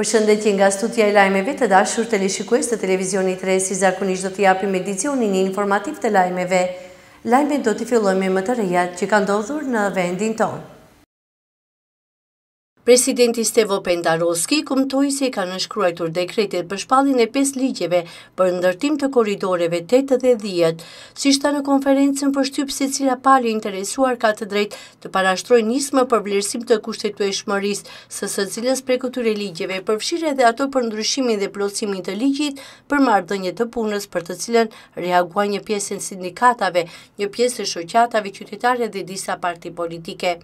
Për shëndetje nga studia e lajmeve të dashur të lishikues të televizionit re, si zakonisht do të japim edicionin informativ të lajmeve. Lajme do të me më të rejat që ka ndodhur në vendin tonë. Presidenti Stevo Pendaroski këmtoj se i ka nëshkruajtur dekretit për shpallin e 5 ligjeve për ndërtim të koridoreve 8 dhe 10, si shta në konferencën për shtypë se cila pali interesuar ka të drejt të parashtroj nismë për vlerësim të kushtetue shmëris, së së cilës pre këture ligjeve përfshire dhe ato për ndryshimin dhe plosimin të ligjit për mardënje të punës për të cilën reagua një pjesën sindikatave, një pjesë e shoqatave, qytetare dhe disa parti politike.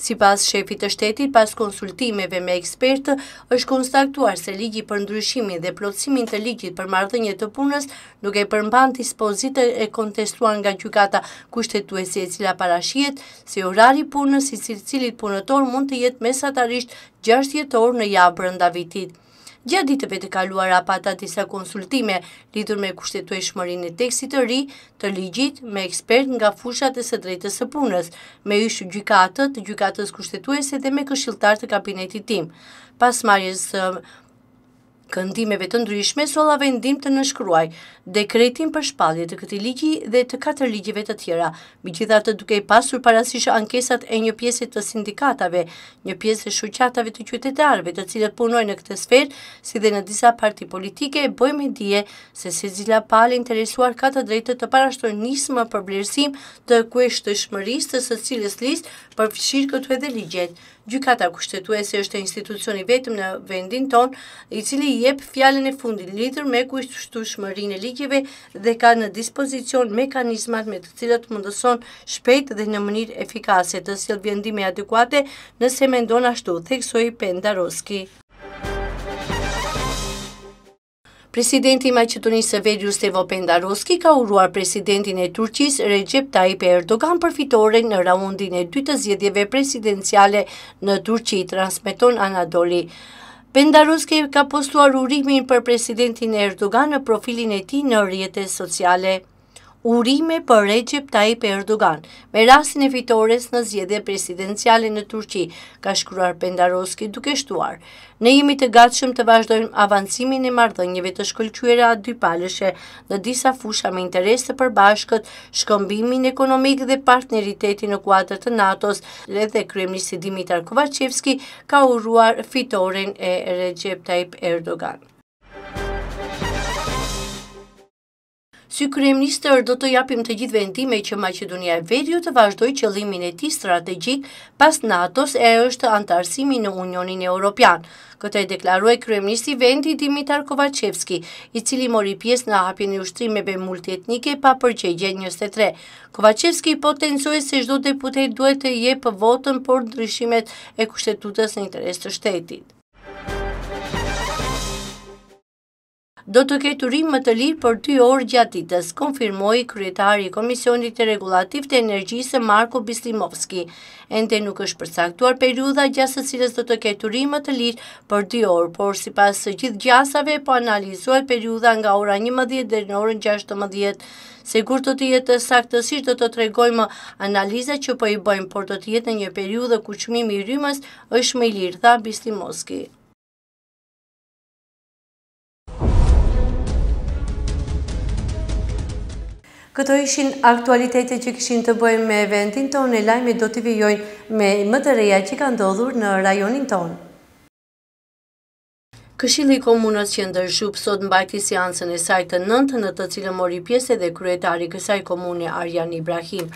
Si pas shefit të shtetit, pas konsultimeve me ekspertë, është konstaktuar se ligji për ndryshimin dhe plotësimin të ligjit për mardhënje të punës, duke përmban dispozite e kontestuar nga gjukata kushtetuese e cila parashiet, se orari punës i cilit punëtor mund të jetë mesatarisht 60 orë në javë për nda vitit. Gjatë ditëve të kaluar apata disa konsultime lidur me kushtetu e shmërin e teksit të ri të ligjit me ekspert nga fushat e së drejtës së punës, me ishë gjykatët, gjykatës kushtetuese dhe me këshiltar të kabinetit tim. Pas marjes këndimeve të ndryshme së ola vendim të nëshkruaj, dekretin për shpallje të këti ligji dhe të katër ligjive të tjera, mi gjitha të duke i pasur parasishë ankesat e një pjesit të sindikatave, një pjesit shuqatave të qytetarve të cilët punoj në këtë sferë, si dhe në disa parti politike e bojmë e dje se se zila pali interesuar ka të drejtë të parashtoj nismë për blersim të kueshtë të shmëris të së cilës list për fëshirë këtu edhe ligjet. Gjykata kushtetuese është institucioni vetëm në vendin ton, i cili jep fjallën e fundin lidrë me kushtu shmërin e ligjeve dhe ka në dispozicion mekanizmat me të cilat mundëson shpejt dhe në mënir efikase të silë vendime adekuate nëse me ndon ashtu, theksoj Pendaroski. Presidenti Maqedonisë së Veriut Stevo Pendaroski ka uruar presidentin e Turqisë Recep Tayyip Erdogan për fitoren në raundin e dy të zgjedhjeve presidenciale në Turqi, transmeton Anadoli. Pendaroski ka postuar urimin për presidentin Erdogan në profilin e tij në rrjetet sociale urime për Recep Tayyip Erdogan me rastin e fitores në zjedhje presidenciale në Turqi, ka shkruar Pendaroski duke shtuar. Ne jemi të gatshëm të vazhdojmë avancimin e marrëdhënieve të shkëlqyera dy palëshe në disa fusha me interes të përbashkët, shkëmbimin ekonomik dhe partneritetin në kuadër të NATO-s. Edhe kryeministri Dimitar Kovacevski ka uruar fitoren e Recep Tayyip Erdogan. Si kryeministër do të japim të gjithë vendime që Macedonia e Veriut të vazhdoj qëllimin e ti strategjik pas NATO-s e është antarësimi në Unionin e Europian. Këtë e deklaruaj i vendi Dimitar Kovacevski, i cili mori pjesë në hapjen e ushtrimeve multietnike pa përgjegje 23. Kovacevski potenzoj se shdo deputet duhet të je për votën për ndryshimet e kushtetutës në interes të shtetit. do të ketë rrimë më të lirë për 2 orë gjatitës, konfirmoj kryetari Komisionit të Regulativ të Energjisë Marko Bistimovski. Ente nuk është përsaktuar periuda gjasë cilës do të ketë rrimë më të lirë për 2 orë, por si pasë gjithë gjasave po analizuar periuda nga ora 11 dhe në orën 16. të Se kur të të jetë saktësisht do të tregojmë analiza që po i bëjmë, por të të jetë një periuda ku qëmimi rrimës është me lirë, tha Bistimovski. Këto ishin aktualitetet që këshin të bëjmë me eventin tonë e lajme do të vijojnë me më të reja që ka ndodhur në rajonin tonë. Këshili komunës që ndër shupë sot në bajti si ansën e sajtë të nëntë në të cilë mori pjesë edhe kryetari kësaj komune Arjan Ibrahim.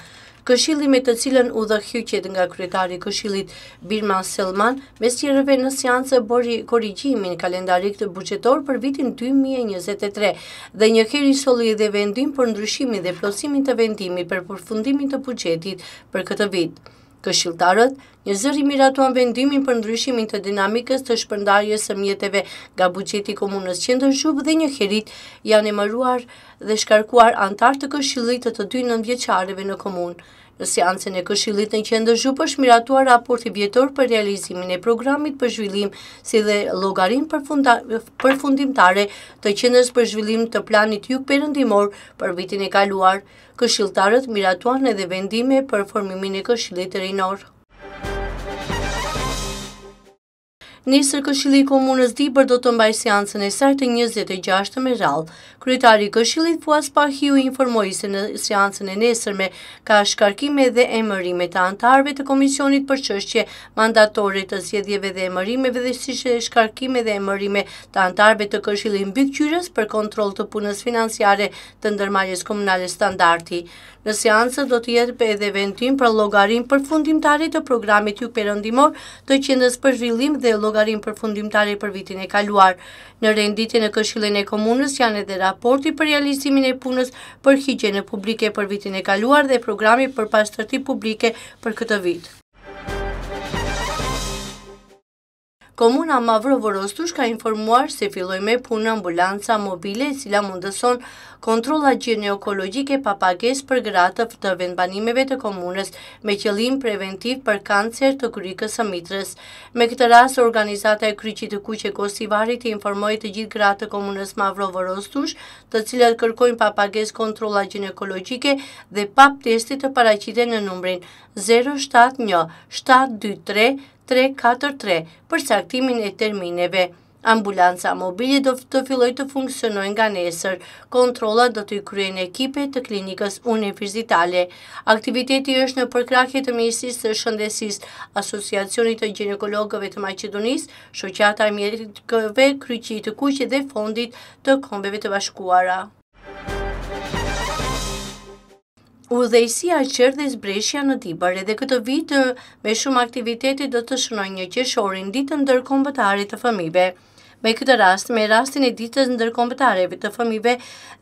Këshilli me të cilën u dhe hyqjet nga kryetari i Këshillit Birman Selman, mes tjerëve në seancë bori korrigjimin kalendarik të buxhetor për vitin 2023 dhe një herë solli edhe vendim për ndryshimin dhe plosimin të vendimit për përfundimin të buxhetit për këtë vit. Këshiltarët, një zëri miratuan vendimin për ndryshimin të dinamikës të shpërndarjes së mjeteve nga bugjeti komunës qëndër shubë dhe një herit janë e mëruar dhe shkarkuar antartë të këshillit të të dy nëndjeqareve në komunë. Në seancën e këshillit në qendër zhupë është miratuar raporti vjetor për realizimin e programit për zhvillim si dhe logarin përfundimtare të qendës për zhvillim të planit juk përëndimor për vitin e kaluar këshilltarët miratuan edhe vendime për formimin e këshillit e rinor. Nisër këshili komunës Dibër do të mbaj seancën e sartë 26 me rral. Kryetari këshili Fuas Pahiu informoi se në seancën e nesërme ka shkarkime dhe emërime të antarve të Komisionit për qështje mandatore të zjedjeve dhe emërimeve dhe si shkarkime dhe emërime të antarve të këshili në për kontrol të punës financiare të ndërmajës komunale standarti. Në seancë do të jetë për edhe vendim për logarim për fundimtare të programit ju përëndimor të qendës për zhvillim dhe llogarinë përfundimtare për vitin e kaluar. Në renditjen e Këshillit e Komunës janë edhe raporti për realizimin e punës për higjienë publike për vitin e kaluar dhe programi për pastërti publike për këtë vit. Komuna Mavro Vorostush ka informuar se filloj me punë ambulanca mobile e cila mundëson kontrola gjeneokologike papages për gratë të vendbanimeve të komunës me qëllim preventiv për kancer të kërikës së mitrës. Me këtë ras, organizata e kryqit të kuqe kosivari të informoj të gjithë gratë të komunës Mavro Vorostush të cilat kërkojnë papages kontrola gjeneokologike dhe pap testit të paracite në numrin 071 723. 3 3 3 për saktimin e termineve. Ambulanca mobili do të filloj të funksionojnë nga nesër, kontrola do të i kryenë ekipe të klinikës unifizitale. Aktiviteti është në përkrakje të mjësis të shëndesis, asociacionit të gjenekologëve të Macedonis, shoqata e mjërkëve, kryqit të kuqit dhe fondit të kombeve të bashkuara. U dhejësia qërë dhe zbreshja në tibar edhe këtë vitë me shumë aktivitetit do të shënoj një qëshorin ditë në dërkombëtarit të fëmive. Me këtë rast, me rastin e ditës ndërkombëtareve të fëmijëve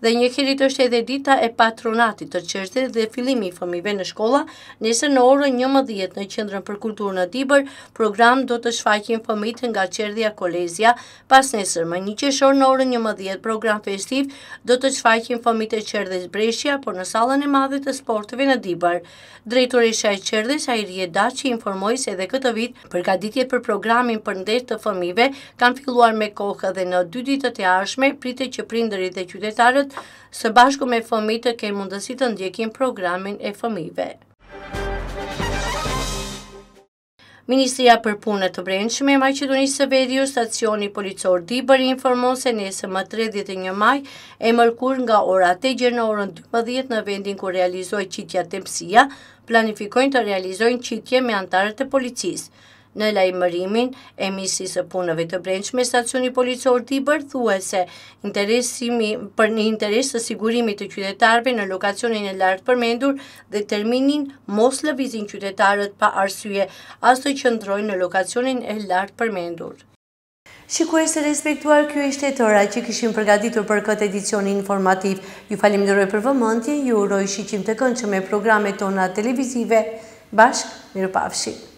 dhe një herë është edhe dita e patronatit të çështjes dhe filimi fëmive fëmijëve në shkolla, nesër në orën 11:00 në Qendrën për kulturë në Dibër, program do të shfaqin fëmijët nga Çerdhia Kolezia, pas nesër më një qershor në orën 11:00 program festiv do të shfaqin fëmijët e Çerdhës breshja, por në sallën e madhe të sporteve në Dibër. Drejtoresha e Çerdhës Ajrie Daçi informoi se edhe këtë vit përgatitje për programin për ndër të fëmijëve kanë filluar me me kohë dhe në dy ditët e ashme, prite që prinderit dhe qytetarët së bashku me fëmijë të kemë mundësi të ndjekin programin e fëmijëve. Ministria për punët të brendshme e Maqedonisë së Veriut, stacioni policor Dibër informon se nesër më 31 maj e mërkur nga ora 8 gjerë në orën 12 në vendin ku realizohet qitja tempësia, planifikojnë të realizojnë qitje me antarët e policisë në lajmërimin e misis e punëve të brendshme. Stacioni policor të i bërthua se interesimi, për një interes të sigurimi të qytetarve në lokacionin e lartë përmendur dhe terminin mos lëvizin qytetarët pa arsye asë të qëndrojnë në lokacionin e lartë përmendur. Shikues të respektuar kjo e shtetora që këshim përgatitur për këtë edicioni informativ. Ju falim rojë për vëmëntje, ju uroj shqim të këndë që me programe tona televizive. Bashk, mirë pafshim.